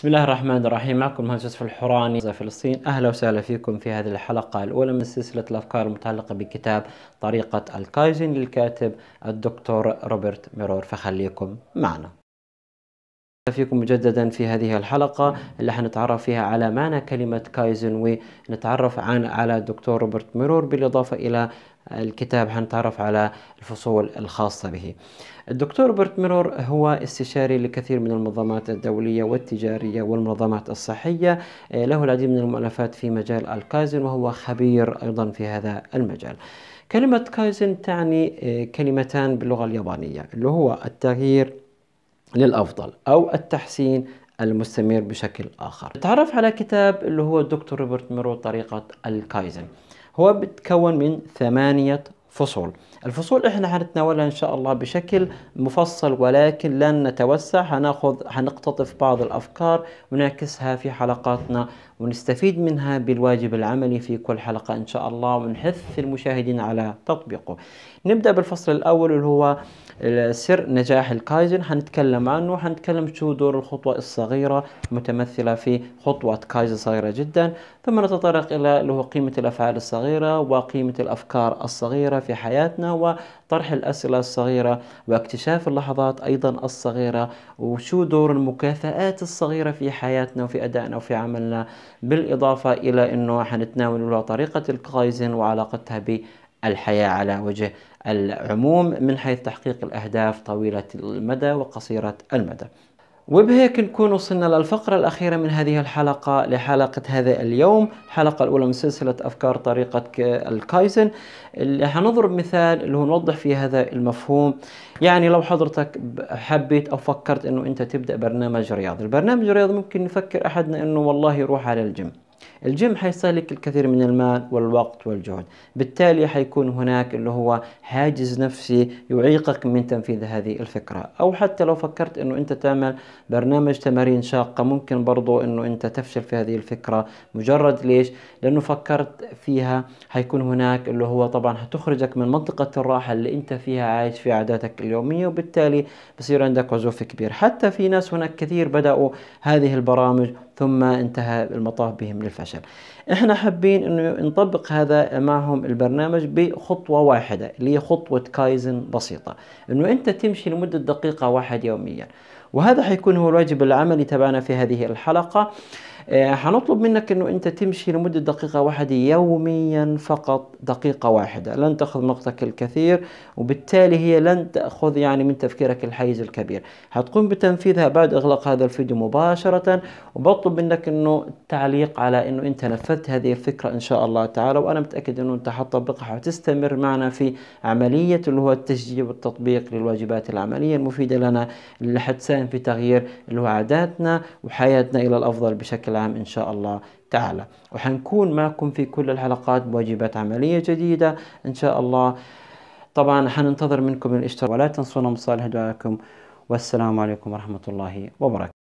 بسم الله الرحمن الرحيم معكم مهندس يوسف الحوراني فلسطين اهلا وسهلا فيكم في هذه الحلقه الاولى من سلسله الافكار المتعلقه بكتاب طريقه الكايزن للكاتب الدكتور روبرت ميرور فخليكم معنا فيكم مجددا في هذه الحلقة اللي حنتعرف فيها على معنى كلمة كايزن ونتعرف عن على الدكتور روبرت ميرور بالإضافة إلى الكتاب حنتعرف على الفصول الخاصة به الدكتور روبرت ميرور هو استشاري لكثير من المنظمات الدولية والتجارية والمنظمات الصحية له العديد من المؤلفات في مجال الكايزن وهو خبير أيضا في هذا المجال كلمة كايزن تعني آه، كلمتان باللغة اليابانية اللي هو التغيير للأفضل أو التحسين المستمر بشكل آخر تعرف على كتاب اللي هو الدكتور روبرت ميرو طريقة الكايزن هو بتكون من ثمانية فصول الفصول احنا هنتناولها ان شاء الله بشكل مفصل ولكن لن نتوسع هناخذ هنقتطف بعض الافكار ونعكسها في حلقاتنا ونستفيد منها بالواجب العملي في كل حلقة إن شاء الله ونحث المشاهدين على تطبيقه نبدأ بالفصل الأول اللي هو سر نجاح الكايزن حنتكلم عنه حنتكلم شو دور الخطوة الصغيرة متمثلة في خطوة كايزن صغيرة جدا ثم نتطرق إلى اللي هو قيمة الأفعال الصغيرة وقيمة الأفكار الصغيرة في حياتنا وطرح الأسئلة الصغيرة واكتشاف اللحظات أيضا الصغيرة وشو دور المكافآت الصغيرة في حياتنا وفي أدائنا وفي عملنا بالإضافة إلى أنه حنتناول طريقة الكايزن وعلاقتها بالحياة على وجه العموم من حيث تحقيق الأهداف طويلة المدى وقصيرة المدى وبهيك نكون وصلنا للفقرة الأخيرة من هذه الحلقة لحلقة هذا اليوم الحلقة الأولى من سلسلة أفكار طريقة الكايزن اللي هنضرب مثال اللي هو نوضح فيه هذا المفهوم يعني لو حضرتك حبيت أو فكرت أنه أنت تبدأ برنامج رياضي البرنامج الرياضي ممكن يفكر أحدنا أنه والله يروح على الجيم الجيم حيستهلك الكثير من المال والوقت والجهد بالتالي حيكون هناك اللي هو هاجز نفسي يعيقك من تنفيذ هذه الفكرة أو حتى لو فكرت أنه أنت تعمل برنامج تمارين شاقة ممكن برضو أنه أنت تفشل في هذه الفكرة مجرد ليش؟ لأنه فكرت فيها حيكون هناك اللي هو طبعا حتخرجك من منطقة الراحة اللي أنت فيها عايش في عاداتك اليومية وبالتالي بصير عندك عزوف كبير حتى في ناس هناك كثير بدأوا هذه البرامج ثم انتهى المطاف بهم للفشل فشل احنا حابين انه نطبق هذا معهم البرنامج بخطوه واحده اللي هي خطوه كايزن بسيطه انه انت تمشي لمده دقيقه واحد يوميا وهذا حيكون هو الواجب العملي تبعنا في هذه الحلقة آه، حنطلب منك انه انت تمشي لمدة دقيقة واحدة يوميا فقط دقيقة واحدة لن تأخذ وقتك الكثير وبالتالي هي لن تأخذ يعني من تفكيرك الحيز الكبير حتقوم بتنفيذها بعد إغلاق هذا الفيديو مباشرة وبطلب منك انه تعليق على انه انت نفذت هذه الفكرة ان شاء الله تعالى وانا متأكد انه انت حتطبقها حتستمر معنا في عملية اللي هو التشجيع والتطبيق للواجبات العملية المفيدة لنا اللي حتساعد ونساهم في تغيير اللي هو عاداتنا وحياتنا إلى الأفضل بشكل عام إن شاء الله تعالى وحنكون معكم في كل الحلقات بواجبات عملية جديدة إن شاء الله طبعا حننتظر منكم الاشتراك ولا تنسونا مصالح دعائكم والسلام عليكم ورحمة الله وبركاته